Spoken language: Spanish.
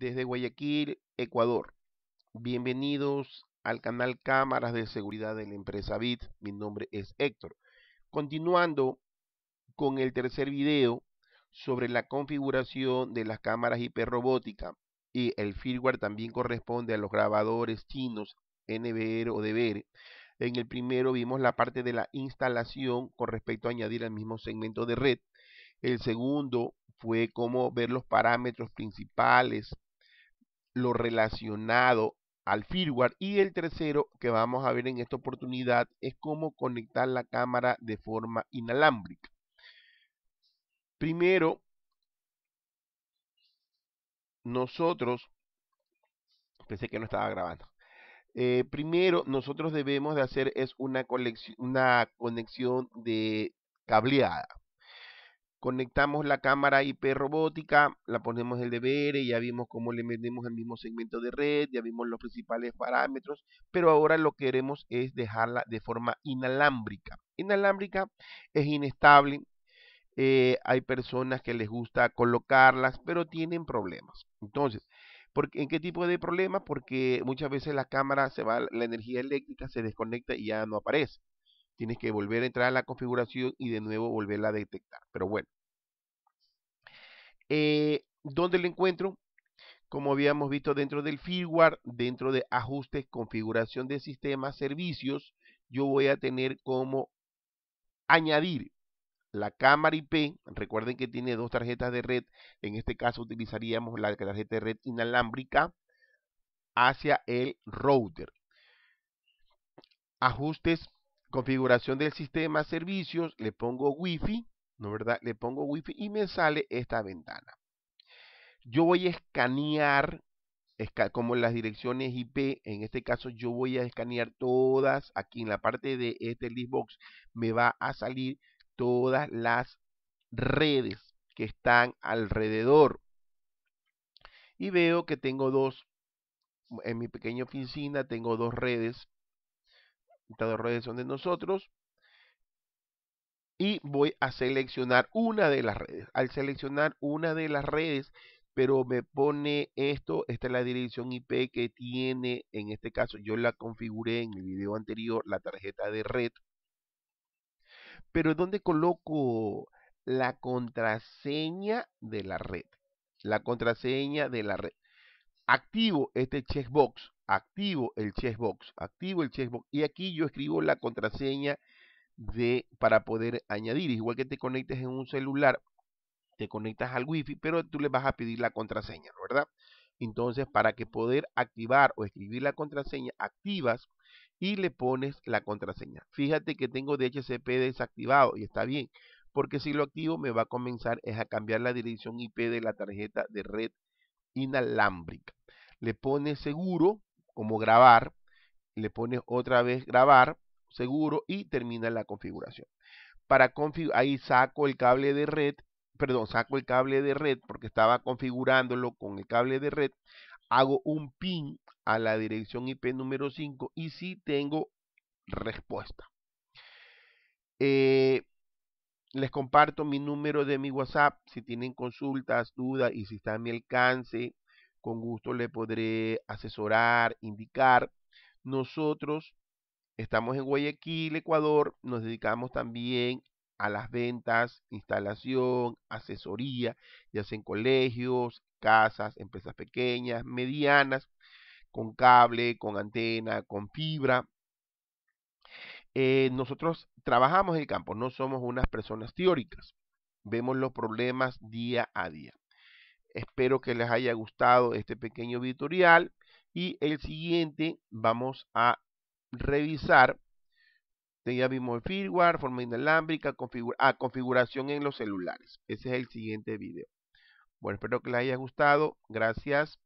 desde Guayaquil, Ecuador. Bienvenidos al canal Cámaras de Seguridad de la empresa BIT. Mi nombre es Héctor. Continuando con el tercer video sobre la configuración de las cámaras robótica y el firmware también corresponde a los grabadores chinos NBR o DBR. En el primero vimos la parte de la instalación con respecto a añadir al mismo segmento de red. El segundo fue cómo ver los parámetros principales lo relacionado al firmware y el tercero que vamos a ver en esta oportunidad es cómo conectar la cámara de forma inalámbrica. Primero, nosotros, pensé que no estaba grabando, eh, primero nosotros debemos de hacer es una, una conexión de cableada. Conectamos la cámara IP robótica, la ponemos el y ya vimos cómo le metemos el mismo segmento de red, ya vimos los principales parámetros, pero ahora lo que queremos es dejarla de forma inalámbrica. Inalámbrica es inestable, eh, hay personas que les gusta colocarlas, pero tienen problemas. Entonces, ¿En qué tipo de problemas Porque muchas veces la cámara se va, la energía eléctrica se desconecta y ya no aparece tienes que volver a entrar a la configuración y de nuevo volverla a detectar. Pero bueno. Eh, ¿Dónde lo encuentro? Como habíamos visto dentro del firmware, dentro de ajustes, configuración de sistemas, servicios, yo voy a tener como añadir la cámara IP, recuerden que tiene dos tarjetas de red, en este caso utilizaríamos la tarjeta de red inalámbrica hacia el router. Ajustes configuración del sistema, servicios, le pongo wifi fi ¿no verdad? Le pongo wifi y me sale esta ventana. Yo voy a escanear, como las direcciones IP, en este caso yo voy a escanear todas, aquí en la parte de este listbox me va a salir todas las redes que están alrededor. Y veo que tengo dos, en mi pequeña oficina tengo dos redes estas dos redes son de nosotros. Y voy a seleccionar una de las redes. Al seleccionar una de las redes, pero me pone esto, esta es la dirección IP que tiene, en este caso yo la configuré en el video anterior, la tarjeta de red. Pero ¿dónde coloco la contraseña de la red? La contraseña de la red. Activo este checkbox activo el checkbox, activo el checkbox y aquí yo escribo la contraseña de para poder añadir, igual que te conectes en un celular, te conectas al wifi, pero tú le vas a pedir la contraseña, ¿verdad? Entonces, para que poder activar o escribir la contraseña, activas y le pones la contraseña. Fíjate que tengo DHCP desactivado y está bien, porque si lo activo me va a comenzar es a cambiar la dirección IP de la tarjeta de red inalámbrica. Le pones seguro como grabar, le pones otra vez grabar, seguro, y termina la configuración. Para ahí saco el cable de red, perdón, saco el cable de red porque estaba configurándolo con el cable de red, hago un pin a la dirección IP número 5 y sí tengo respuesta. Eh, les comparto mi número de mi WhatsApp si tienen consultas, dudas y si está a mi alcance con gusto le podré asesorar, indicar. Nosotros estamos en Guayaquil, Ecuador, nos dedicamos también a las ventas, instalación, asesoría, ya sea en colegios, casas, empresas pequeñas, medianas, con cable, con antena, con fibra. Eh, nosotros trabajamos en el campo, no somos unas personas teóricas, vemos los problemas día a día. Espero que les haya gustado este pequeño tutorial y el siguiente vamos a revisar. Ya vimos el firmware, forma inalámbrica, ah, configuración en los celulares. Ese es el siguiente video. Bueno, espero que les haya gustado. Gracias.